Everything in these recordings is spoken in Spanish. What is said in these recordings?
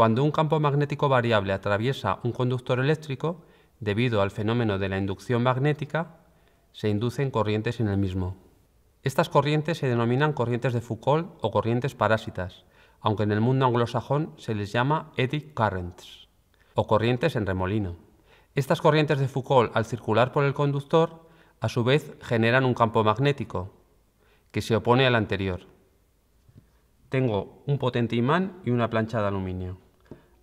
Cuando un campo magnético variable atraviesa un conductor eléctrico, debido al fenómeno de la inducción magnética, se inducen corrientes en el mismo. Estas corrientes se denominan corrientes de Foucault o corrientes parásitas, aunque en el mundo anglosajón se les llama eddy currents o corrientes en remolino. Estas corrientes de Foucault, al circular por el conductor, a su vez generan un campo magnético que se opone al anterior. Tengo un potente imán y una plancha de aluminio.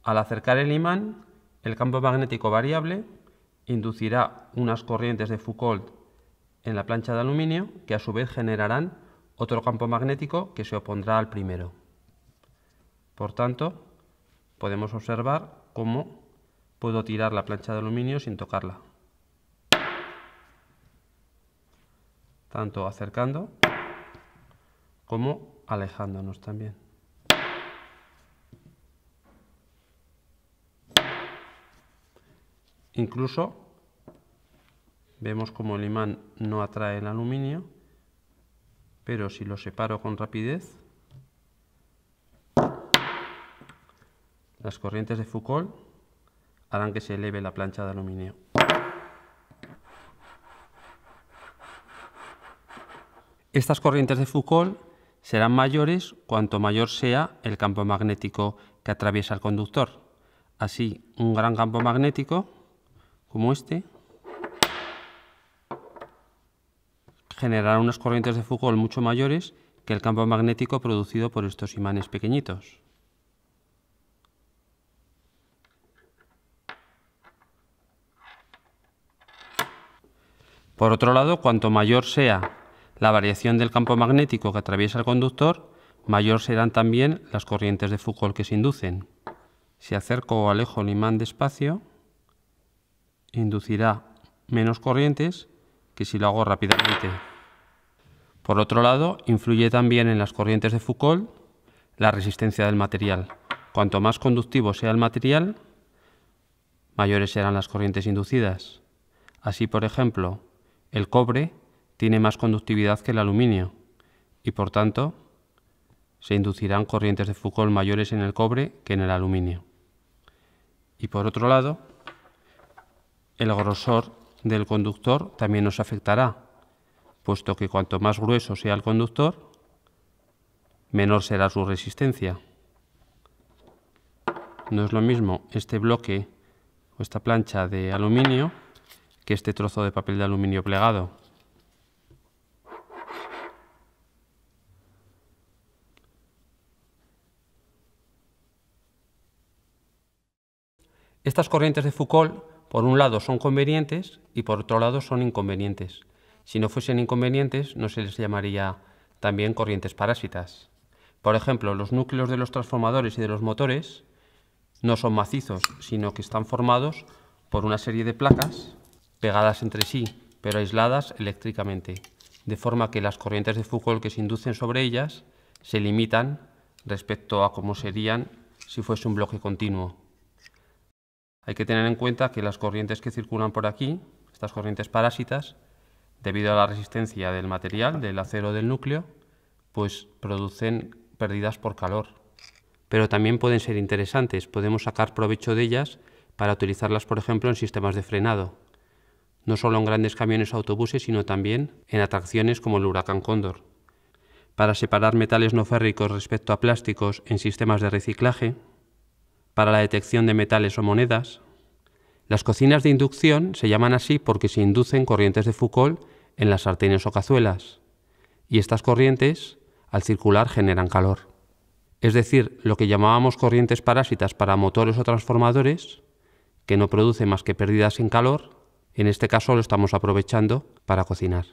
Al acercar el imán, el campo magnético variable inducirá unas corrientes de Foucault en la plancha de aluminio que a su vez generarán otro campo magnético que se opondrá al primero. Por tanto, podemos observar cómo puedo tirar la plancha de aluminio sin tocarla. Tanto acercando como alejándonos también. Incluso vemos como el imán no atrae el aluminio, pero si lo separo con rapidez, las corrientes de Foucault harán que se eleve la plancha de aluminio. Estas corrientes de Foucault serán mayores cuanto mayor sea el campo magnético que atraviesa el conductor. Así, un gran campo magnético como este, generarán unas corrientes de Foucault mucho mayores que el campo magnético producido por estos imanes pequeñitos. Por otro lado, cuanto mayor sea la variación del campo magnético que atraviesa el conductor, mayor serán también las corrientes de Foucault que se inducen. Si acerco o alejo el imán despacio, inducirá menos corrientes que si lo hago rápidamente. Por otro lado, influye también en las corrientes de Foucault la resistencia del material. Cuanto más conductivo sea el material, mayores serán las corrientes inducidas. Así, por ejemplo, el cobre tiene más conductividad que el aluminio y, por tanto, se inducirán corrientes de Foucault mayores en el cobre que en el aluminio. Y por otro lado, el grosor del conductor también nos afectará, puesto que cuanto más grueso sea el conductor, menor será su resistencia. No es lo mismo este bloque o esta plancha de aluminio que este trozo de papel de aluminio plegado. Estas corrientes de Foucault por un lado son convenientes y por otro lado son inconvenientes. Si no fuesen inconvenientes, no se les llamaría también corrientes parásitas. Por ejemplo, los núcleos de los transformadores y de los motores no son macizos, sino que están formados por una serie de placas pegadas entre sí, pero aisladas eléctricamente, de forma que las corrientes de Foucault que se inducen sobre ellas se limitan respecto a cómo serían si fuese un bloque continuo. Hay que tener en cuenta que las corrientes que circulan por aquí, estas corrientes parásitas, debido a la resistencia del material, del acero del núcleo, pues producen pérdidas por calor. Pero también pueden ser interesantes, podemos sacar provecho de ellas para utilizarlas, por ejemplo, en sistemas de frenado, no solo en grandes camiones o autobuses, sino también en atracciones como el huracán Cóndor. Para separar metales no férricos respecto a plásticos en sistemas de reciclaje, para la detección de metales o monedas. Las cocinas de inducción se llaman así porque se inducen corrientes de Foucault en las sartenes o cazuelas, y estas corrientes, al circular, generan calor. Es decir, lo que llamábamos corrientes parásitas para motores o transformadores, que no produce más que pérdidas en calor, en este caso lo estamos aprovechando para cocinar.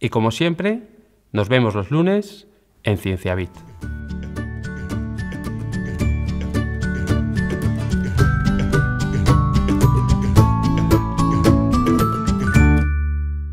Y como siempre, nos vemos los lunes en bit.